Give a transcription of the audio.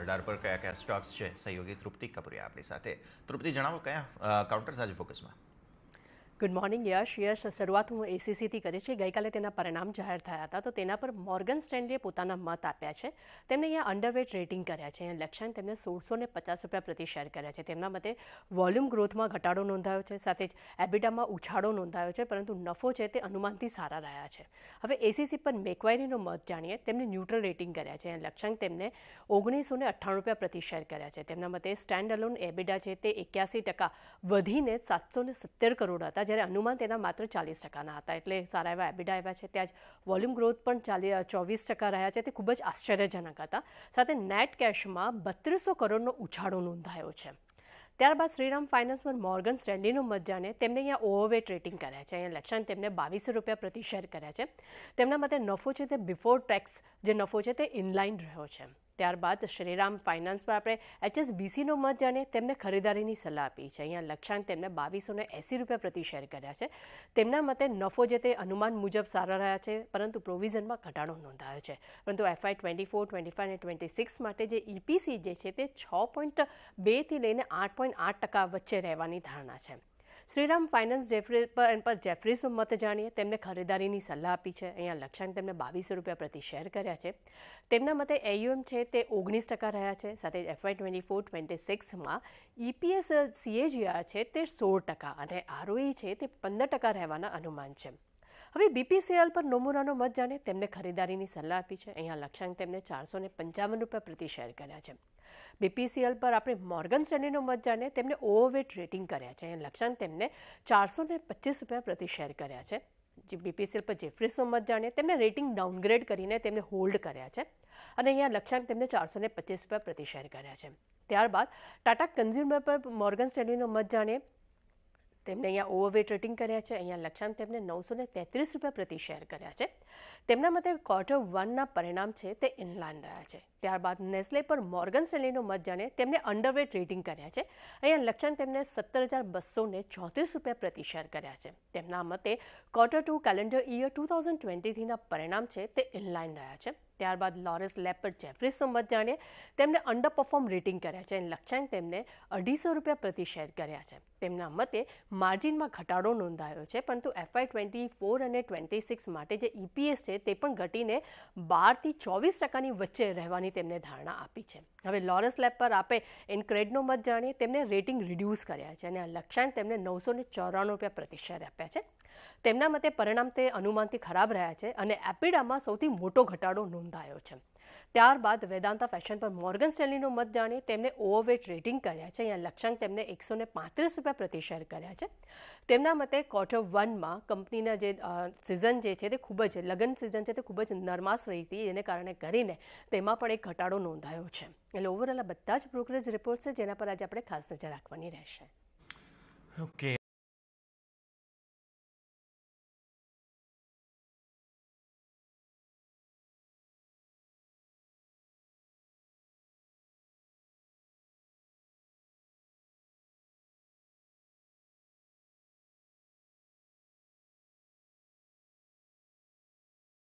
radar પર કયા કયા સ્ટોક્સ છે સહયોગી તૃપ્તિ કપૂરિયા આપણી સાથે તૃપ્તિ જણાવો કયા કાઉન્ટર્સ આજે ફોકસમાં ગુડ મોર્નિંગ યશ યશ શરૂઆત હું એસીસીથી કરીશ કે ગઈકાલે તેના પરિણામ જાહેર થયા હતા તો તેના પર મોર્ગન સ્ટેન્ડલીએ પોતાના મત આપ્યા છે તેમણે અહીંયા અંડરવેટ રેટિંગ કર્યા છે અહીંયા લક્ષ્યાંક તેમને સોળસો ને પચાસ રૂપિયા પ્રતિ શેર કર્યા છે તેમના મતે વોલ્યુમ ગ્રોથમાં ઘટાડો નોંધાયો છે સાથે જ એબિડામાં ઉછાળો નોંધાયો છે પરંતુ નફો છે તે અનુમાનથી સારા રહ્યા છે હવે એસીસી પર મેકવાયરીનો મત જાણીએ તેમને ન્યુટ્રલ રેટિંગ કર્યા છે અહીંયા લક્ષ્યાંક તેમને ઓગણીસો ને અઠ્ઠાણું રૂપિયા પ્રતિ શેર કર્યા છે તેમના મતે સ્ટેન્ડ અલોન એબિડા છે તે એક્યાસી ટકા વધીને સાતસો ને સત્તર કરોડ હતા જ્યારે અનુમાન તેના માત્ર ચાલીસ ટકાના હતા એટલે સારા એવા એબિડા આવ્યા છે ત્યાં જ વોલ્યુમ ગ્રોથ પણ ચાલી ચોવીસ ટકા રહ્યા છે તે ખૂબ જ આશ્ચર્યજનક હતા સાથે નેટ કેશમાં બત્રીસો કરોડનો ઉછાળો નોંધાયો છે ત્યારબાદ શ્રીરામ ફાઇનાન્સમાં મોર્ગન સ્ટેન્ડીનો મત જાણે તેમને અહીંયા ઓવરવેટ રેટિંગ કર્યા છે અહીંયા લક્ષણ તેમને બાવીસો રૂપિયા પ્રતિ શેર કર્યા છે તેમના મતે નફો છે તે બિફોર ટેક્સ જે નફો છે તે ઇનલાઇન રહ્યો છે ત્યારબાદ શ્રીરામ ફાઇનાન્સમાં આપણે એચએસબીસીનો મત જાણીએ તેમને ખરીદારીની સલાહ આપી છે અહીંયા લક્ષ્યાંક તેમને બાવીસો ને એંસી રૂપિયા પ્રતિ શેર કર્યા છે તેમના મતે નફો જે તે અનુમાન મુજબ સારા રહ્યા છે પરંતુ પ્રોવિઝનમાં ઘટાડો નોંધાયો છે પરંતુ FY twenty four twenty five અને ટ્વેન્ટી સિક્સ માટે જે ઇપીસી જે છે તે છ પોઈન્ટ બેથી લઈને આઠ પોઈન્ટ આઠ ટકા વચ્ચે રહેવાની ધારણા છે શ્રીરામ ફાઇનાન્સ જેફરી પર પર જેફરીઝ મત જાણીએ તેમને ખરીદારીની સલાહ આપી છે અહીંયા લક્ષ્યાંક તેમને બાવીસો રૂપિયા પ્રતિ શેર કર્યા છે તેમના મતે એયુએમ છે તે ઓગણીસ ટકા રહ્યા છે સાથે એફવાય ટ્વેન્ટી ફોર ટ્વેન્ટી સિક્સમાં ઈપીએસ સીએજીઆર છે તે સોળ ટકા અને આરઓઈ e છે તે પંદર ટકા રહેવાના અનુમાન છે અવે BPCL પર Nomura નો મત જાણે તેમણે ખરીદારી ની સલાહ આપી છે અહીંયા લક્ષ્યાંક તેમણે 455 રૂપિ પ્રતિ શેર કર્યા છે BPCL પર આપણે Morgan Stanley નો મત જાણે તેમણે overweight રેટિંગ કર્યા છે અહીંયા લક્ષ્યાંક તેમણે 425 રૂપિ પ્રતિ શેર કર્યા છે જે BPCL પર Jefferies નો મત જાણે તેમણે રેટિંગ ડાઉનગ્રેડ કરીને તેમણે હોલ્ડ કર્યા છે અને અહીંયા લક્ષ્યાંક તેમણે 425 રૂપિ પ્રતિ શેર કર્યા છે ત્યાર બાદ Tata Consumer પર Morgan Stanley નો મત જાણે તેમણે અહીંયા ઓવરવેટ રેટિંગ કર્યા છે અહીંયા લક્ષ્યાંક તેમને નવસો ને તેત્રીસ રૂપિયા પ્રતિ શેર કર્યા છે તેમના મતે ક્વાર્ટર વનના પરિણામ છે તે ઇનલાઇન રહ્યા છે ત્યારબાદ નેસ્લે પર મોર્ગન સ્ટેલીનો મત જાણે તેમને અંડરવેટ રેટિંગ કર્યા છે અહીંયા લક્ષ્યાંક તેમને સત્તર હજાર બસો ને ચોત્રીસ રૂપિયા પ્રતિશેર કર્યા છે તેમના મતે quarter two calendar year two thousand ટ્વેન્ટીથીના પરિણામ છે તે ઇનલાઇન રહ્યા છે ત્યારબાદ લોરેન્સ લેપર જેફરીસનું મત જાણે તેમને અંડર પરફોર્મ રેટિંગ કર્યા છે અને લક્ષ્યાંક તેમને અઢીસો રૂપિયા પ્રતિ કર્યા છે તેમના મતે માર્જિનમાં ઘટાડો નોંધાયો છે પરંતુ એફઆઈ ટ્વેન્ટી ફોર અને ટ્વેન્ટી સિક્સ માટે જે ઈપીએસ e ટીડીએસ છે તે પણ ઘટીને બારથી ચોવીસ ટકાની વચ્ચે રહેવાની તેમને ધારણા આપી છે હવે લોરેન્સ પર આપે ઇનક્રેડનો મત જાણીએ તેમને રેટિંગ રિડ્યુસ કર્યા છે અને આ લક્ષ્યાંક તેમને નવસો ને ચોરાણું રૂપિયા પ્રતિશેર આપ્યા છે તેમના મતે પરિણામ તે અનુમાનથી ખરાબ રહ્યા છે અને એપિડામાં સૌથી મોટો ઘટાડો નોંધાયો છે ત્યારબાદ વેદાંતા ફેશન પર મોર્ગન સ્ટેલીનું મત જાણી તેમને ઓવરવેટ રેટિંગ કર્યા છે અહીંયા લક્ષ્યાંક તેમને એકસો પાંત્રીસ રૂપિયા પ્રતિ શેર કર્યા છે તેમના મતે ક્વાર્ટર વનમાં કંપનીના જે સિઝન જે છે તે ખૂબ જ લગ્ન સિઝન છે તે ખૂબ જ નરમાશ રહી હતી એને કારણે કરીને તેમાં પણ એક ઘટાડો નોંધાયો છે એટલે ઓવરઓલ બધા જ બ્રોકરેજ રિપોર્ટ છે જેના પર આજે આપણે ખાસ નજર રાખવાની રહેશે ઓકે